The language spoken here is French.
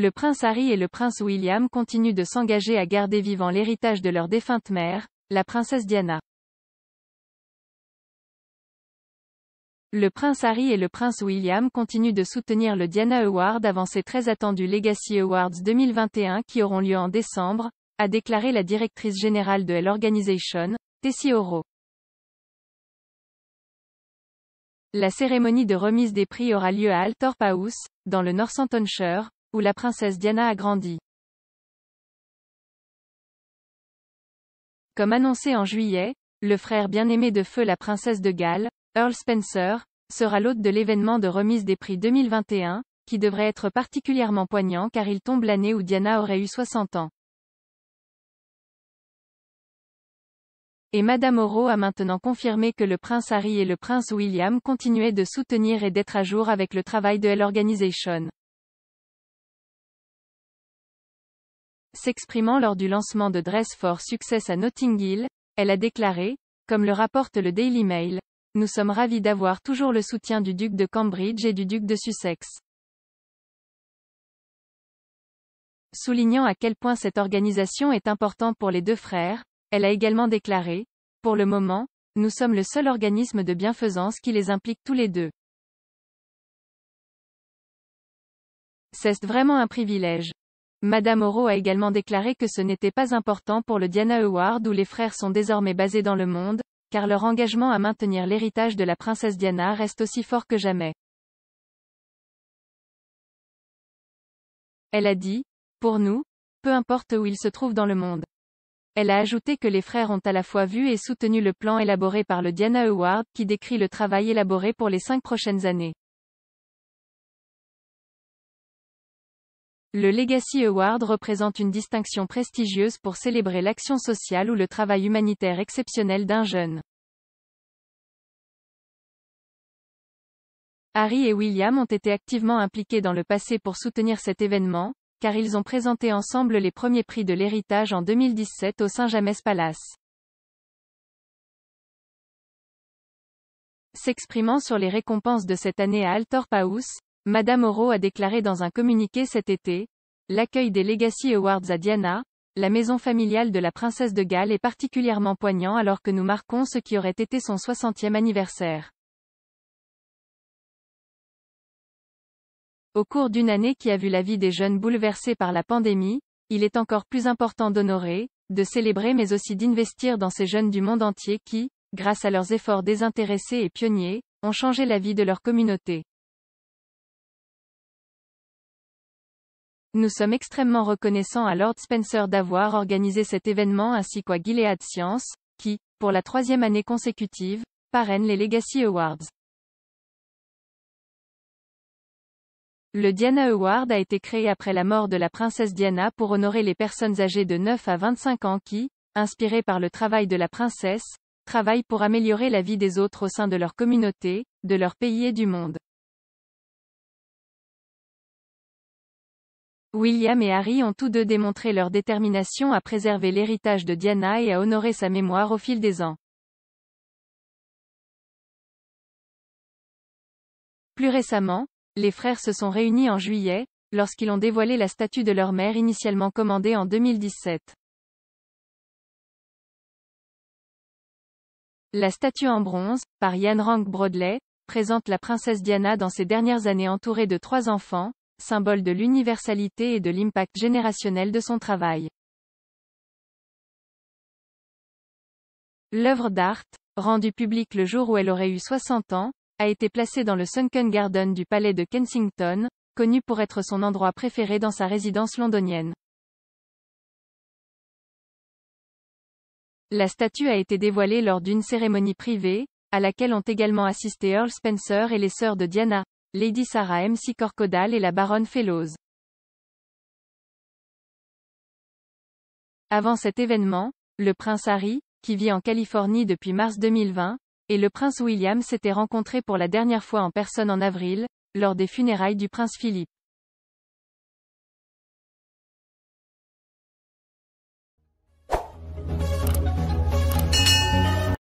Le prince Harry et le prince William continuent de s'engager à garder vivant l'héritage de leur défunte mère, la princesse Diana. Le prince Harry et le prince William continuent de soutenir le Diana Award avant ses très attendus Legacy Awards 2021 qui auront lieu en décembre, a déclaré la directrice générale de l'organisation, Tessie Oro. La cérémonie de remise des prix aura lieu à Althorp House, dans le Northamptonshire, où la princesse Diana a grandi. Comme annoncé en juillet, le frère bien-aimé de feu la princesse de Galles, Earl Spencer, sera l'hôte de l'événement de remise des prix 2021, qui devrait être particulièrement poignant car il tombe l'année où Diana aurait eu 60 ans. Et Madame Oro a maintenant confirmé que le prince Harry et le prince William continuaient de soutenir et d'être à jour avec le travail de l'organisation. S'exprimant lors du lancement de Dress for Success à Notting Hill, elle a déclaré, comme le rapporte le Daily Mail, Nous sommes ravis d'avoir toujours le soutien du duc de Cambridge et du duc de Sussex. Soulignant à quel point cette organisation est importante pour les deux frères, elle a également déclaré, Pour le moment, nous sommes le seul organisme de bienfaisance qui les implique tous les deux. C'est vraiment un privilège. Madame Oro a également déclaré que ce n'était pas important pour le Diana Award où les frères sont désormais basés dans le monde, car leur engagement à maintenir l'héritage de la princesse Diana reste aussi fort que jamais. Elle a dit, pour nous, peu importe où ils se trouvent dans le monde. Elle a ajouté que les frères ont à la fois vu et soutenu le plan élaboré par le Diana Award qui décrit le travail élaboré pour les cinq prochaines années. Le Legacy Award représente une distinction prestigieuse pour célébrer l'action sociale ou le travail humanitaire exceptionnel d'un jeune. Harry et William ont été activement impliqués dans le passé pour soutenir cet événement, car ils ont présenté ensemble les premiers prix de l'héritage en 2017 au Saint-James Palace. S'exprimant sur les récompenses de cette année à Altorpaus, House, Madame Oro a déclaré dans un communiqué cet été, L'accueil des Legacy Awards à Diana, la maison familiale de la princesse de Galles est particulièrement poignant alors que nous marquons ce qui aurait été son 60e anniversaire. Au cours d'une année qui a vu la vie des jeunes bouleversée par la pandémie, il est encore plus important d'honorer, de célébrer mais aussi d'investir dans ces jeunes du monde entier qui, grâce à leurs efforts désintéressés et pionniers, ont changé la vie de leur communauté. Nous sommes extrêmement reconnaissants à Lord Spencer d'avoir organisé cet événement ainsi qu'à Gilead Science, qui, pour la troisième année consécutive, parraine les Legacy Awards. Le Diana Award a été créé après la mort de la princesse Diana pour honorer les personnes âgées de 9 à 25 ans qui, inspirées par le travail de la princesse, travaillent pour améliorer la vie des autres au sein de leur communauté, de leur pays et du monde. William et Harry ont tous deux démontré leur détermination à préserver l'héritage de Diana et à honorer sa mémoire au fil des ans. Plus récemment, les frères se sont réunis en juillet, lorsqu'ils ont dévoilé la statue de leur mère initialement commandée en 2017. La statue en bronze, par Yann Rank Broadley, présente la princesse Diana dans ses dernières années entourée de trois enfants, symbole de l'universalité et de l'impact générationnel de son travail. L'œuvre d'Art, rendue publique le jour où elle aurait eu 60 ans, a été placée dans le Sunken Garden du palais de Kensington, connu pour être son endroit préféré dans sa résidence londonienne. La statue a été dévoilée lors d'une cérémonie privée, à laquelle ont également assisté Earl Spencer et les sœurs de Diana, Lady Sarah MC Corcodal et la baronne Fellows. Avant cet événement, le prince Harry, qui vit en Californie depuis mars 2020, et le prince William s'étaient rencontrés pour la dernière fois en personne en avril, lors des funérailles du prince Philippe.